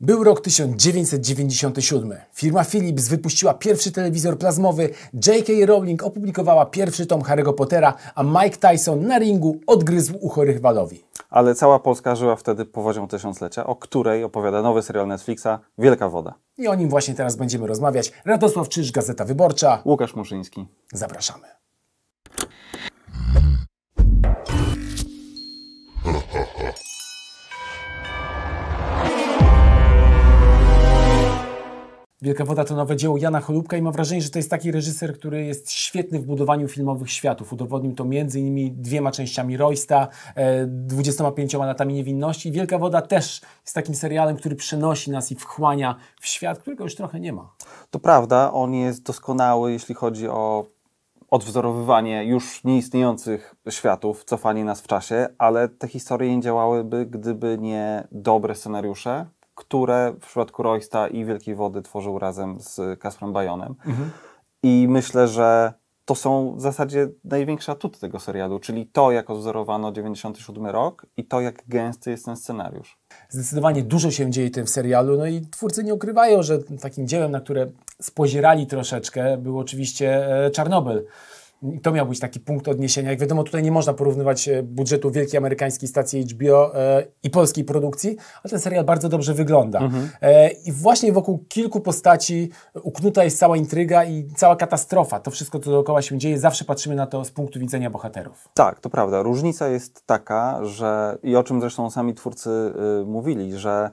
Był rok 1997. Firma Philips wypuściła pierwszy telewizor plazmowy, J.K. Rowling opublikowała pierwszy tom Harry'ego Pottera, a Mike Tyson na ringu odgryzł chorych rywalowi. Ale cała Polska żyła wtedy powodzią tysiąclecia, o której opowiada nowy serial Netflixa Wielka Woda. I o nim właśnie teraz będziemy rozmawiać. Radosław Czyż, Gazeta Wyborcza. Łukasz Muszyński. Zapraszamy. Wielka Woda to nowe dzieło Jana Cholubka i mam wrażenie, że to jest taki reżyser, który jest świetny w budowaniu filmowych światów. Udowodnił to między innymi dwiema częściami Roysta, 25 e, latami niewinności. Wielka Woda też jest takim serialem, który przenosi nas i wchłania w świat, którego już trochę nie ma. To prawda, on jest doskonały, jeśli chodzi o odwzorowywanie już nieistniejących światów, cofanie nas w czasie, ale te historie nie działałyby, gdyby nie dobre scenariusze, które w przypadku Roysta i Wielkiej Wody tworzył razem z Kasprem Bajonem. Mhm. I myślę, że to są w zasadzie największe atuty tego serialu, czyli to, jak odwzorowano 97 rok i to, jak gęsty jest ten scenariusz. Zdecydowanie dużo się dzieje w tym serialu, no i twórcy nie ukrywają, że takim dziełem, na które spozierali troszeczkę, był oczywiście e, Czarnobyl. I to miał być taki punkt odniesienia. Jak wiadomo, tutaj nie można porównywać e, budżetu wielkiej amerykańskiej stacji HBO e, i polskiej produkcji, ale ten serial bardzo dobrze wygląda. Mhm. E, I właśnie wokół kilku postaci uknuta jest cała intryga i cała katastrofa. To wszystko, co dookoła się dzieje, zawsze patrzymy na to z punktu widzenia bohaterów. Tak, to prawda. Różnica jest taka, że i o czym zresztą sami twórcy y, mówili, że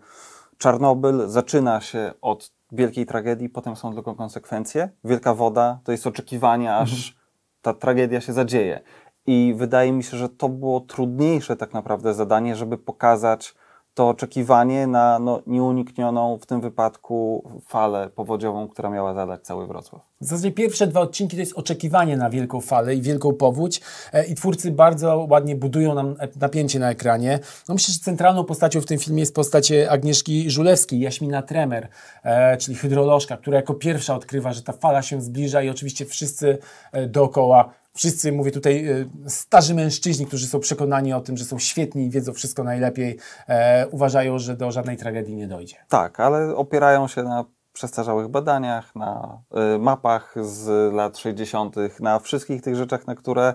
Czarnobyl zaczyna się od wielkiej tragedii, potem są tylko konsekwencje. Wielka woda to jest oczekiwanie, aż mhm ta tragedia się zadzieje. I wydaje mi się, że to było trudniejsze tak naprawdę zadanie, żeby pokazać, to oczekiwanie na no, nieuniknioną w tym wypadku falę powodziową, która miała zalać cały Wrocław. W zasadzie pierwsze dwa odcinki to jest oczekiwanie na wielką falę i wielką powódź e, i twórcy bardzo ładnie budują nam e, napięcie na ekranie. No myślę, że centralną postacią w tym filmie jest postać Agnieszki Żulewskiej, Jaśmina Tremer, e, czyli hydrolożka, która jako pierwsza odkrywa, że ta fala się zbliża i oczywiście wszyscy e, dookoła Wszyscy, mówię tutaj, e, starzy mężczyźni, którzy są przekonani o tym, że są świetni i wiedzą wszystko najlepiej, e, uważają, że do żadnej tragedii nie dojdzie. Tak, ale opierają się na przestarzałych badaniach, na y, mapach z lat 60., na wszystkich tych rzeczach, na które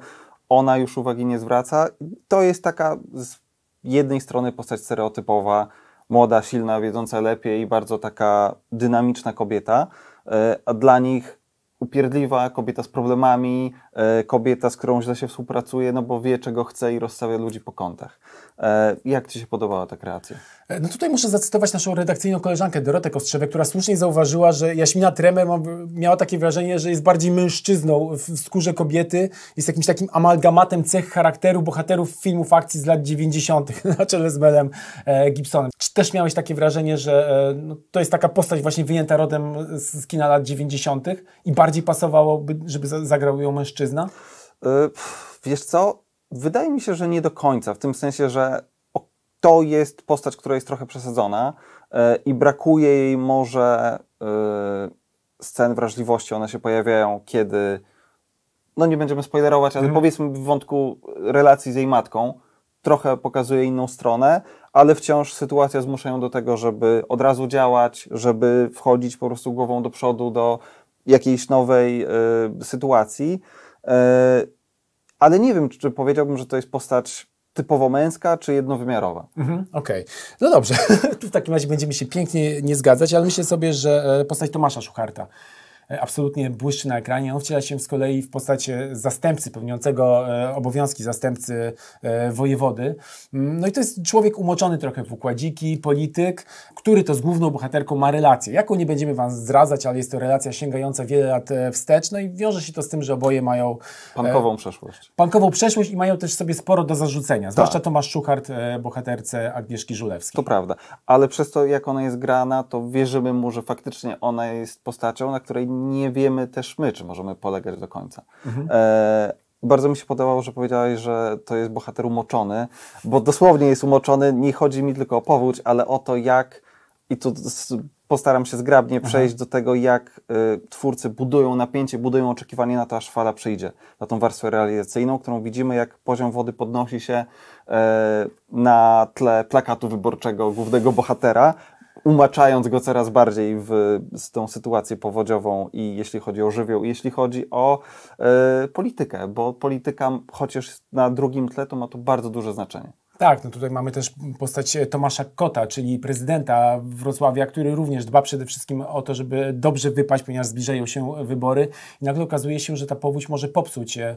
ona już uwagi nie zwraca. To jest taka z jednej strony postać stereotypowa, młoda, silna, wiedząca lepiej i bardzo taka dynamiczna kobieta, y, a dla nich upierdliwa, kobieta z problemami, E, kobieta, z którą źle się współpracuje, no bo wie, czego chce i rozstawia ludzi po kątach. E, jak Ci się podobała ta kreacja? E, no tutaj muszę zacytować naszą redakcyjną koleżankę Dorotę Kostrzewę, która słusznie zauważyła, że Jaśmina Tremer miała takie wrażenie, że jest bardziej mężczyzną w skórze kobiety, jest jakimś takim amalgamatem cech charakteru bohaterów filmów akcji z lat 90. na czele z Melem Gibsonem. Czy też miałeś takie wrażenie, że no, to jest taka postać właśnie wyjęta rodem z kina lat 90. i bardziej pasowałoby, żeby zagrał ją mężczyzna? mężczyzna? Y, wiesz co, wydaje mi się, że nie do końca, w tym sensie, że to jest postać, która jest trochę przesadzona y, i brakuje jej może y, scen wrażliwości, one się pojawiają, kiedy no nie będziemy spoilerować, ale mm. powiedzmy w wątku relacji z jej matką, trochę pokazuje inną stronę, ale wciąż sytuacja zmusza ją do tego, żeby od razu działać, żeby wchodzić po prostu głową do przodu do jakiejś nowej y, sytuacji. E, ale nie wiem, czy powiedziałbym, że to jest postać typowo męska czy jednowymiarowa. Mhm, Okej. Okay. No dobrze. tu w takim razie będziemy się pięknie nie zgadzać, ale myślę sobie, że e, postać Tomasza Szucharta E, absolutnie błyszczy na ekranie. On wciela się z kolei w postać zastępcy, pełniącego e, obowiązki zastępcy e, wojewody. Mm, no i to jest człowiek umoczony trochę w układziki, polityk, który to z główną bohaterką ma relację. Jaką nie będziemy Wam zdradzać, ale jest to relacja sięgająca wiele lat wstecz, no i wiąże się to z tym, że oboje mają... Pankową przeszłość. Pankową przeszłość i mają też sobie sporo do zarzucenia, tak. zwłaszcza tak. Tomasz Szuchart, bohaterce Agnieszki Żulewskiej. To prawda, ale przez to, jak ona jest grana, to wierzymy mu, że faktycznie ona jest postacią, na której nie wiemy też my, czy możemy polegać do końca. Mhm. E, bardzo mi się podobało, że powiedziałeś, że to jest bohater umoczony, bo dosłownie jest umoczony. Nie chodzi mi tylko o powódź, ale o to, jak i tu postaram się zgrabnie mhm. przejść do tego, jak y, twórcy budują napięcie, budują oczekiwanie na to, aż fala przyjdzie, na tą warstwę realizacyjną, którą widzimy, jak poziom wody podnosi się y, na tle plakatu wyborczego głównego bohatera, umaczając go coraz bardziej w, z tą sytuację powodziową i jeśli chodzi o żywioł, i jeśli chodzi o y, politykę, bo polityka, chociaż na drugim tle, to ma to bardzo duże znaczenie. Tak, no tutaj mamy też postać Tomasza Kota, czyli prezydenta Wrocławia, który również dba przede wszystkim o to, żeby dobrze wypaść, ponieważ zbliżają się wybory. I nagle okazuje się, że ta powódź może popsuć e,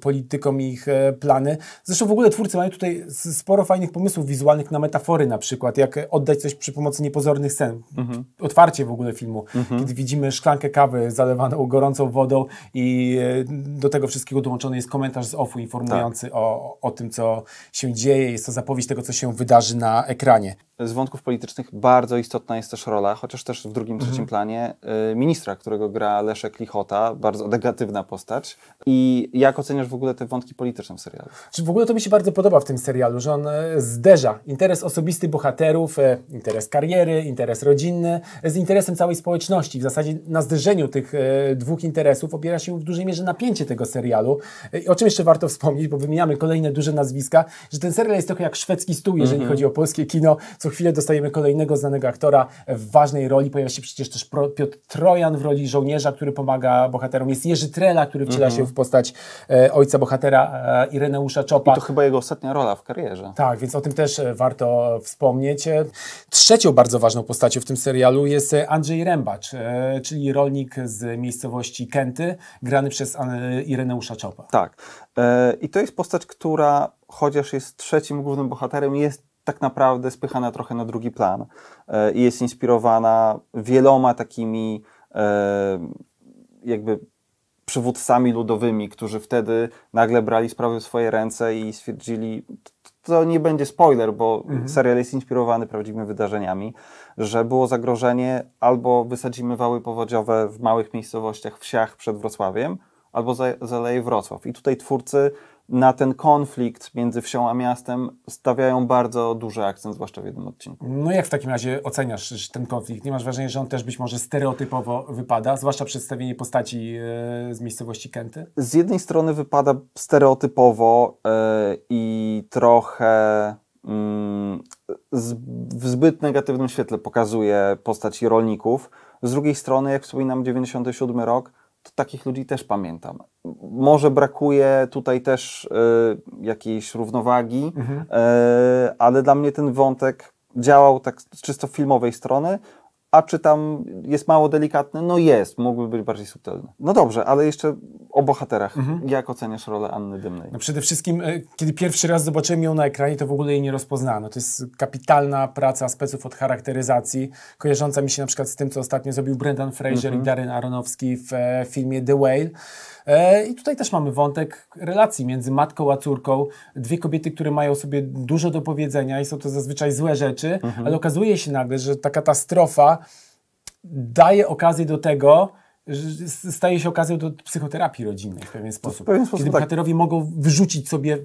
politykom ich e, plany. Zresztą w ogóle twórcy mają tutaj sporo fajnych pomysłów wizualnych na metafory na przykład, jak oddać coś przy pomocy niepozornych scen. Mhm. Otwarcie w ogóle filmu, mhm. kiedy widzimy szklankę kawy zalewaną gorącą wodą i e, do tego wszystkiego dołączony jest komentarz z OFU informujący tak. o, o tym, co się dzieje jest to zapowiedź tego, co się wydarzy na ekranie z wątków politycznych bardzo istotna jest też rola, chociaż też w drugim, mhm. trzecim planie, y, ministra, którego gra Leszek Lichota, bardzo negatywna postać. I jak oceniasz w ogóle te wątki polityczne w serialu? Czy w ogóle to mi się bardzo podoba w tym serialu, że on e, zderza interes osobisty bohaterów, e, interes kariery, interes rodzinny e, z interesem całej społeczności. W zasadzie na zderzeniu tych dwóch interesów opiera się w dużej mierze napięcie tego serialu. I o czym jeszcze warto wspomnieć, bo wymieniamy kolejne duże nazwiska, że ten serial jest trochę jak szwedzki stół, jeżeli mhm. chodzi o polskie kino, co chwilę dostajemy kolejnego znanego aktora w ważnej roli. Pojawia się przecież też Piotr Trojan w roli żołnierza, który pomaga bohaterom. Jest Jerzy Trela, który wciela mhm. się w postać e, ojca bohatera e, Ireneusza Czopa. I to chyba jego ostatnia rola w karierze. Tak, więc o tym też e, warto wspomnieć. E, trzecią bardzo ważną postacią w tym serialu jest e, Andrzej Rębacz, e, czyli rolnik z miejscowości Kęty, grany przez Ireneusza Czopa. Tak. I to jest postać, która chociaż jest trzecim głównym bohaterem, jest tak naprawdę spychana trochę na drugi plan e, i jest inspirowana wieloma takimi e, jakby przywódcami ludowymi, którzy wtedy nagle brali sprawy w swoje ręce i stwierdzili, to nie będzie spoiler, bo mhm. serial jest inspirowany prawdziwymi wydarzeniami, że było zagrożenie albo wysadzimy wały powodziowe w małych miejscowościach, wsiach przed Wrocławiem, albo zaleje Wrocław. I tutaj twórcy na ten konflikt między wsią a miastem stawiają bardzo duży akcent, zwłaszcza w jednym odcinku. No jak w takim razie oceniasz ten konflikt? Nie masz wrażenia, że on też być może stereotypowo wypada, zwłaszcza przedstawienie postaci e, z miejscowości Kenty? Z jednej strony wypada stereotypowo e, i trochę mm, w zbyt negatywnym świetle pokazuje postaci rolników. Z drugiej strony, jak wspominam, 97 rok, takich ludzi też pamiętam. Może brakuje tutaj też y, jakiejś równowagi, mhm. y, ale dla mnie ten wątek działał tak z czysto filmowej strony a czy tam jest mało delikatny? No jest, mógłby być bardziej subtelny. No dobrze, ale jeszcze o bohaterach. Mhm. Jak oceniasz rolę Anny Dymnej? No przede wszystkim, e, kiedy pierwszy raz zobaczyłem ją na ekranie, to w ogóle jej nie rozpoznano. To jest kapitalna praca speców od charakteryzacji, kojarząca mi się na przykład z tym, co ostatnio zrobił Brendan Fraser mhm. i Darren Aronofsky w e, filmie The Whale. E, I tutaj też mamy wątek relacji między matką a córką. Dwie kobiety, które mają sobie dużo do powiedzenia i są to zazwyczaj złe rzeczy, mhm. ale okazuje się nagle, że ta katastrofa daje okazję do tego, staje się okazją do psychoterapii rodzinnej w pewien sposób. W pewien sposób Kiedy tak. bohaterowie mogą wyrzucić sobie,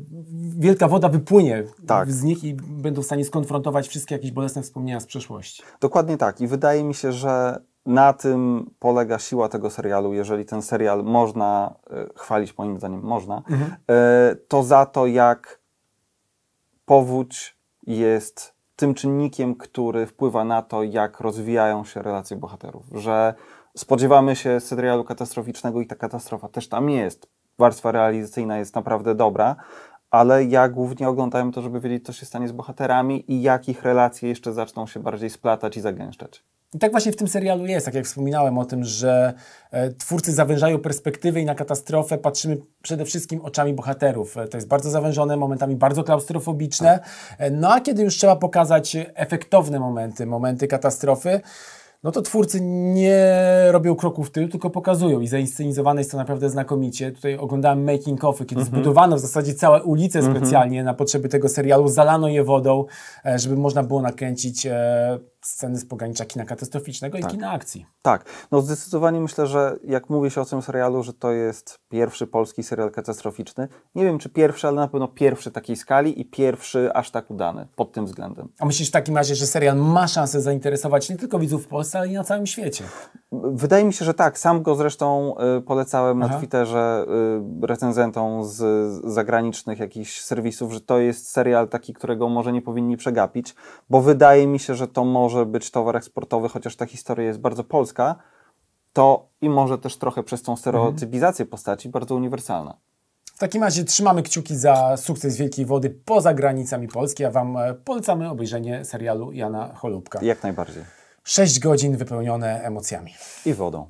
wielka woda wypłynie tak. z nich i będą w stanie skonfrontować wszystkie jakieś bolesne wspomnienia z przeszłości. Dokładnie tak. I wydaje mi się, że na tym polega siła tego serialu. Jeżeli ten serial można e, chwalić, moim zdaniem można, mhm. E, to za to, jak powódź jest tym czynnikiem, który wpływa na to, jak rozwijają się relacje bohaterów. Że spodziewamy się serialu katastroficznego i ta katastrofa też tam jest. Warstwa realizacyjna jest naprawdę dobra, ale ja głównie oglądałem to, żeby wiedzieć, co się stanie z bohaterami i jak ich relacje jeszcze zaczną się bardziej splatać i zagęszczać. I tak właśnie w tym serialu jest, tak jak wspominałem o tym, że e, twórcy zawężają perspektywy i na katastrofę patrzymy przede wszystkim oczami bohaterów. E, to jest bardzo zawężone, momentami bardzo klaustrofobiczne. Tak. E, no a kiedy już trzeba pokazać efektowne momenty, momenty katastrofy, no to twórcy nie robią kroku w tył, tylko pokazują i zainscenizowane jest to naprawdę znakomicie. Tutaj oglądałem making offy, kiedy mm -hmm. zbudowano w zasadzie całe ulice mhm. specjalnie mm -hmm. na potrzeby tego serialu, zalano je wodą, żeby można było nakręcić sceny z pogranicza kina katastroficznego tak. i kina akcji. Tak, no zdecydowanie myślę, że jak mówi się o tym serialu, że to jest pierwszy polski serial katastroficzny, nie wiem czy pierwszy, ale na pewno pierwszy takiej skali i pierwszy aż tak udany pod tym względem. A myślisz w takim razie, że serial ma szansę zainteresować nie tylko widzów w Polsce, ale i na całym świecie? Wydaje mi się, że tak. Sam go zresztą y, polecałem Aha. na Twitterze y, recenzentom z zagranicznych jakichś serwisów, że to jest serial taki, którego może nie powinni przegapić, bo wydaje mi się, że to może być towar eksportowy, chociaż ta historia jest bardzo polska, to i może też trochę przez tą stereotypizację mhm. postaci bardzo uniwersalna. W takim razie trzymamy kciuki za sukces Wielkiej Wody poza granicami Polski, a Wam e, polecamy obejrzenie serialu Jana Cholubka. Jak najbardziej. 6 godzin wypełnione emocjami. I wodą.